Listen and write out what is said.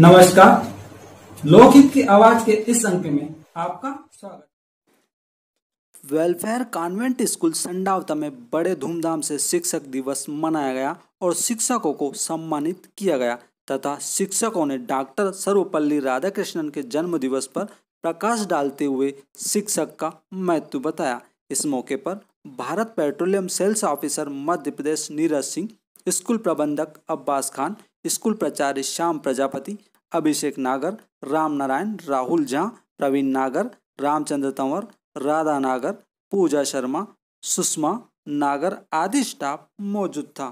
नमस्कार लोकहित की आवाज के इस अंक में आपका स्वागत वेलफेयर कॉन्वेंट स्कूल संडावता में बड़े धूमधाम से शिक्षक दिवस मनाया गया और शिक्षकों को सम्मानित किया गया तथा शिक्षकों ने डॉक्टर सर्वपल्ली राधाकृष्णन के जन्म दिवस पर प्रकाश डालते हुए शिक्षक का महत्व बताया इस मौके पर Bharat petroleum sales officer Madhya Pradesh Neeraj Singh school प्रबंधक अब्बास खान स्कूल प्राचार्य श्याम प्रजापति अभिषेक नागर राम नारायण राहुल झा प्रवीण नागर रामचंद्र तंवर राधा नागर पूजा शर्मा सुषमा नागर आदि स्टाफ मौजूद था